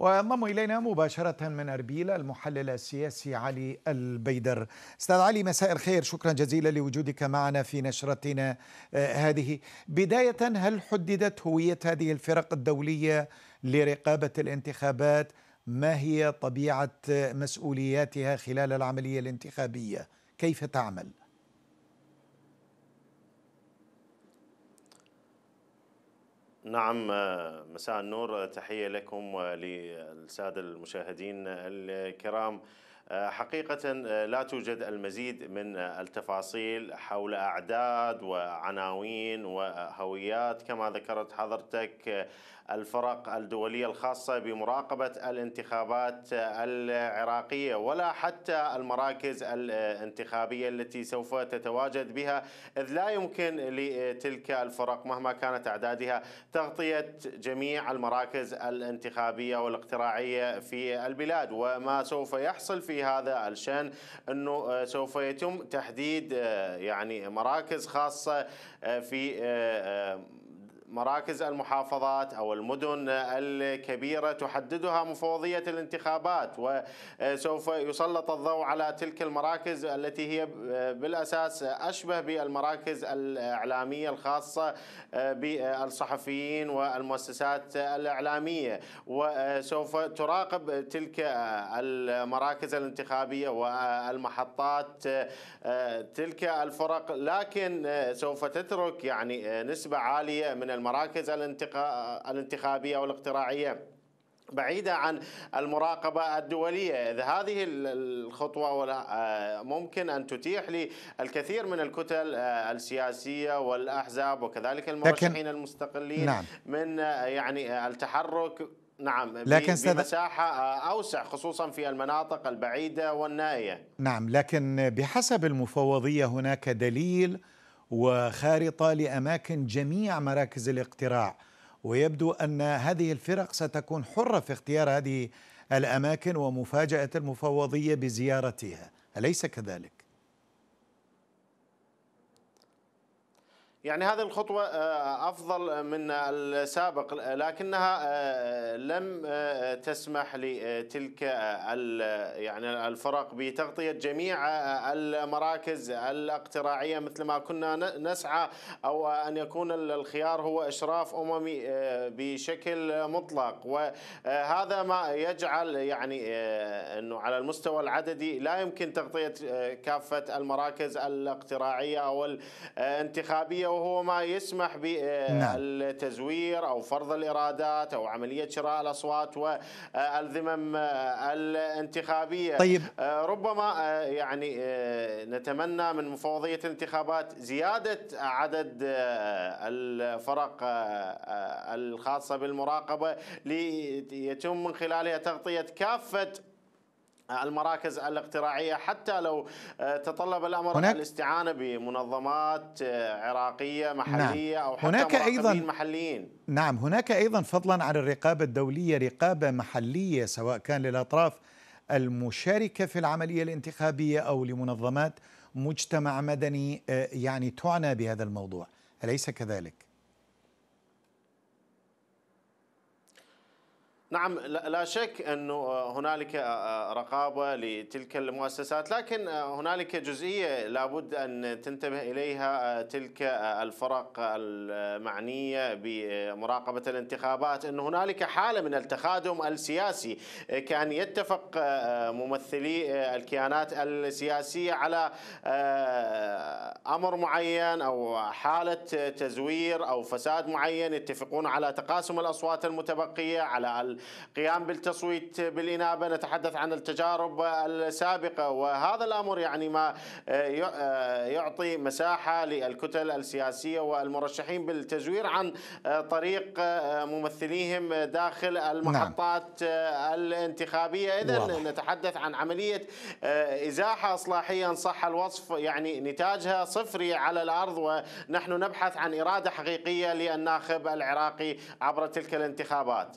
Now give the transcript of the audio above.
وينضم الينا مباشره من اربيل المحلل السياسي علي البيدر. استاذ علي مساء الخير شكرا جزيلا لوجودك معنا في نشرتنا آه، هذه. بدايه هل حددت هويه هذه الفرق الدوليه لرقابه الانتخابات؟ ما هي طبيعه مسؤولياتها خلال العمليه الانتخابيه؟ كيف تعمل؟ نعم آه، مساء النور تحية لكم وللسادة المشاهدين الكرام آه، حقيقة آه، لا توجد المزيد من آه، التفاصيل حول أعداد وعناوين وهويات كما ذكرت حضرتك الفرق الدولية الخاصة بمراقبة الانتخابات العراقية ولا حتى المراكز الانتخابية التي سوف تتواجد بها إذ لا يمكن لتلك الفرق مهما كانت أعدادها تغطية جميع المراكز الانتخابية والاقتراعية في البلاد وما سوف يحصل فيها هذا علشان انه آه، سوف يتم تحديد آه، يعني مراكز خاصه آه، في مراكز المحافظات أو المدن الكبيرة تحددها مفوضية الانتخابات وسوف يسلط الضوء على تلك المراكز التي هي بالأساس أشبه بالمراكز الإعلامية الخاصة بالصحفيين والمؤسسات الإعلامية وسوف تراقب تلك المراكز الانتخابية والمحطات تلك الفرق لكن سوف تترك يعني نسبة عالية من المراكز المراكز الانتخابية والاقتراعية بعيدة عن المراقبة الدولية اذا هذه الخطوة آه، ممكن أن تتيح للكثير من الكتل آه، السياسية والأحزاب وكذلك المرشحين المستقلين نعم. من آه، يعني التحرك نعم لكن بمساحة أوسع خصوصا في المناطق البعيدة والنائية نعم لكن بحسب المفوضية هناك دليل وخارطة لأماكن جميع مراكز الاقتراع ويبدو أن هذه الفرق ستكون حرة في اختيار هذه الأماكن ومفاجأة المفوضية بزيارتها أليس كذلك؟ يعني هذه الخطوة آه، أفضل من السابق لكنها آه، لم آه، تسمح لتلك يعني الفرق بتغطية جميع المراكز الاقتراعية مثل ما كنا نسعى أو أن يكون الخيار هو إشراف أممي بشكل مطلق وهذا ما يجعل يعني أنه على المستوى العددي لا يمكن تغطية كافة المراكز الاقتراعية أو الانتخابية وهو ما يسمح نعم. بالتزوير نعم. او فرض الارادات او عمليه شراء الاصوات والذمم الانتخابيه طيب آه، ربما آه، يعني آه، نتمنى من مفوضيه الانتخابات زياده عدد الفرق الخاصه بالمراقبه ليتم من خلالها تغطيه كافه المراكز الاقتراعية حتى لو آه، تطلب الأمر هناك الاستعانة بمنظمات آه، عراقية نعم. محلية نعم. أو حتى هناك أيضا محليين نعم هناك أيضا فضلا عن الرقابة الدولية رقابة محلية سواء كان للأطراف المشاركة في العملية الانتخابية أو لمنظمات مجتمع مدني آه، يعني تعنى بهذا الموضوع أليس كذلك؟ نعم لا شك انه آه، هنالك آه، آه، رقابه لتلك المؤسسات لكن هنالك جزئيه لابد ان تنتبه اليها تلك الفرق المعنيه بمراقبه الانتخابات ان هنالك حاله من التخادم السياسي كان يتفق ممثلي الكيانات السياسيه على امر معين او حاله تزوير او فساد معين يتفقون على تقاسم الاصوات المتبقيه على القيام بالتصويت بالإنابة نتحدث عن التجارب السابقة وهذا الأمر يعني ما آه، آه، يعطي مساحة للكتل السياسية والمرشحين بالتزوير عن آه، طريق ممثليهم داخل نعم. المحطات نعم. الانتخابية إذا نتحدث عن عملية إزاحة إصلاحية إن صح الوصف يعني نتاجها صفري على الأرض ونحن نبحث عن إرادة حقيقية للناخب العراقي عبر تلك الانتخابات